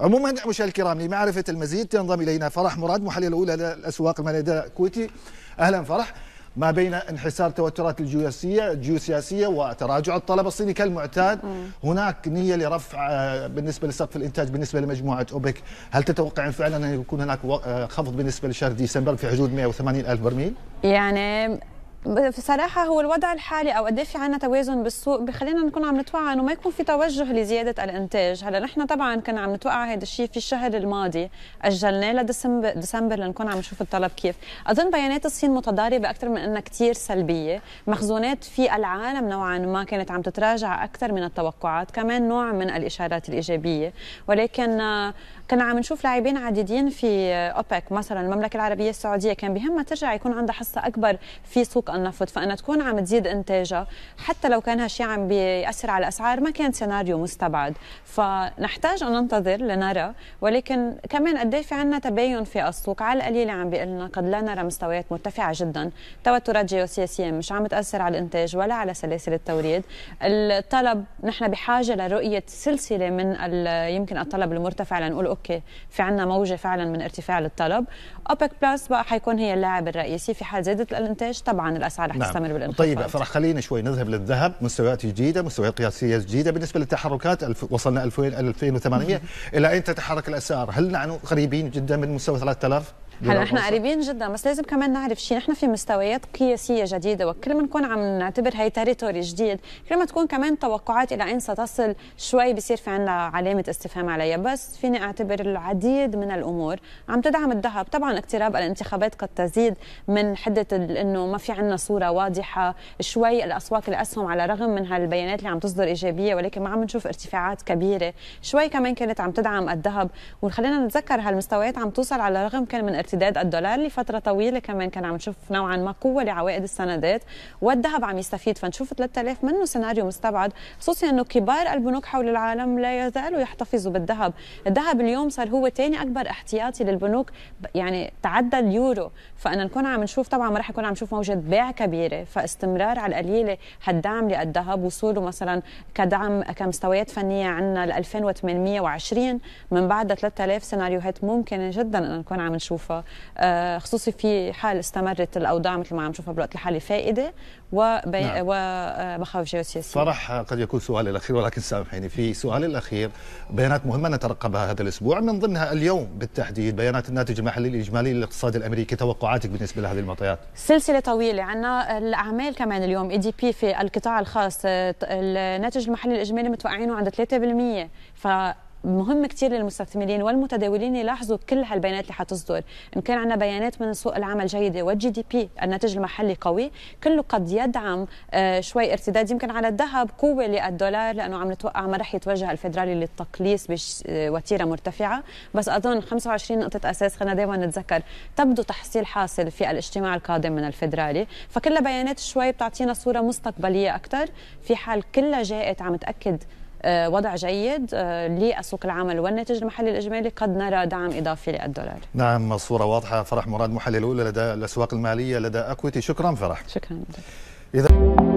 عموما مشاهدينا الكرام لمعرفه المزيد تنضم الينا فرح مراد محلل الاولى للاسواق الماليه الكويتي اهلا فرح ما بين انحسار توترات الجيوسياسيه الجيوسياسية وتراجع الطلب الصيني كالمعتاد هناك نية لرفع آه، بالنسبة لسقف الإنتاج بالنسبة لمجموعة أوبك هل تتوقعين فعلا أن يكون هناك آه، خفض بالنسبة لشهر ديسمبر في حدود 180 ألف برميل؟ يعني بصراحه هو الوضع الحالي او قد إيه في عنا توازن بالسوق بخلينا نكون عم نتوقع انه ما يكون في توجه لزياده الانتاج، هلا نحن طبعا كنا عم نتوقع هذا الشيء في الشهر الماضي، اجلناه لديسمبر ديسمبر لنكون عم نشوف الطلب كيف، اظن بيانات الصين متضاربه اكثر من انها كثير سلبيه، مخزونات في العالم نوعا ما كانت عم تتراجع اكثر من التوقعات، كمان نوع من الاشارات الايجابيه، ولكن آه، كنا عم نشوف لاعبين عديدين في آه، اوبك مثلا المملكه العربيه السعوديه كان بهمها ترجع يكون عندها حصه اكبر في سوق النفط فانها تكون عم تزيد انتاجها حتى لو كان هالشيء عم بياثر على الاسعار ما كان سيناريو مستبعد فنحتاج ان ننتظر لنرى ولكن كمان قد إيه في عندنا تباين في السوق على القليله عم بيقول لنا قد لا نرى مستويات مرتفعه جدا توترات جيوسياسيه مش عم تاثر على الانتاج ولا على سلاسل التوريد الطلب نحن بحاجه لرؤيه سلسله من يمكن الطلب المرتفع لنقول اوكي في عندنا موجه فعلا من ارتفاع للطلب اوبك بلس بقى حيكون هي اللاعب الرئيسي في حال زادت الانتاج طبعا الاسعار رح نعم. تستمر بالانخفاض طيب فرح خلينا شوي نذهب للذهب مستويات جديده مستويات قياسيه جديده بالنسبه للتحركات الف... وصلنا 2000 2800 الى اين تتحرك الاسعار هل نحن قريبين جدا من مستوى 3000 هلا نحن قريبين جدا بس لازم كمان نعرف شيء نحن في مستويات قياسيه جديده وكل ما نكون عم نعتبر هي تريتوري جديد كل ما تكون كمان توقعات الى اين ستصل شوي بصير في عندنا علامه استفهام عليها بس فيني اعتبر العديد من الامور عم تدعم الذهب طبعا اقتراب الانتخابات قد تزيد من حده انه ما في عندنا صوره واضحه شوي الاسواق الاسهم على الرغم من هالبيانات اللي عم تصدر ايجابيه ولكن ما عم نشوف ارتفاعات كبيره شوي كمان كانت عم تدعم الذهب وخلينا نتذكر هالمستويات عم توصل على الرغم كان من ارتداد الدولار لفتره طويله كمان كان عم نشوف نوعا ما قوه لعوائد السندات والذهب عم يستفيد فنشوف 3000 منه سيناريو مستبعد خصوصا انه كبار البنوك حول العالم لا يزالوا يحتفظوا بالذهب الذهب اليوم صار هو ثاني اكبر احتياطي للبنوك يعني تعدى اليورو فانا نكون عم نشوف طبعا ما راح يكون عم نشوف موجه بيع كبيره فاستمرار على القليله هالدعم للذهب وصوله مثلا كدعم كمستويات فنيه عندنا ل 2820 من بعدها 3000 سيناريوهات ممكنه جدا ان نكون عم نشوفها آه، خصوصي في حال استمرت الاوضاع مثل ما عم نشوفها بالوقت الحالي فائده وبي... نعم. ومخاوف آه، جيوسياسيه صراحه قد يكون سؤالي الاخير ولكن سامحيني في سؤالي الاخير بيانات مهمه نترقبها هذا الاسبوع من ضمنها اليوم بالتحديد بيانات الناتج المحلي الاجمالي للاقتصاد الامريكي توقعاتك بالنسبه لهذه المعطيات سلسله طويله عندنا الاعمال كمان اليوم اي دي بي في القطاع الخاص آه، الناتج المحلي الاجمالي متوقعينه عند 3% ف مهم كثير للمستثمرين والمتداولين يلاحظوا كل هالبيانات اللي حتصدر ان كان عندنا بيانات من سوق العمل جيده والجي دي بي الناتج المحلي قوي كله قد يدعم آه، شوي ارتداد يمكن على الذهب قوه للدولار لانه عم نتوقع ما رح يتوجه الفدرالي للتقليص بوتيره آه، مرتفعه بس اظن 25 نقطه اساس خلينا دائما نتذكر تبدو تحصيل حاصل في الاجتماع القادم من الفدرالي فكلها بيانات شوي بتعطينا صوره مستقبليه اكثر في حال كلها جاءت عم تاكد آه، وضع جيد آه، لسوق العمل والناتج المحلي الإجمالي قد نرى دعم إضافي للدولار نعم الصورة واضحة فرح مراد محلل الاولى لدى الأسواق المالية لدى أكويتي شكرا فرح شكرا إذا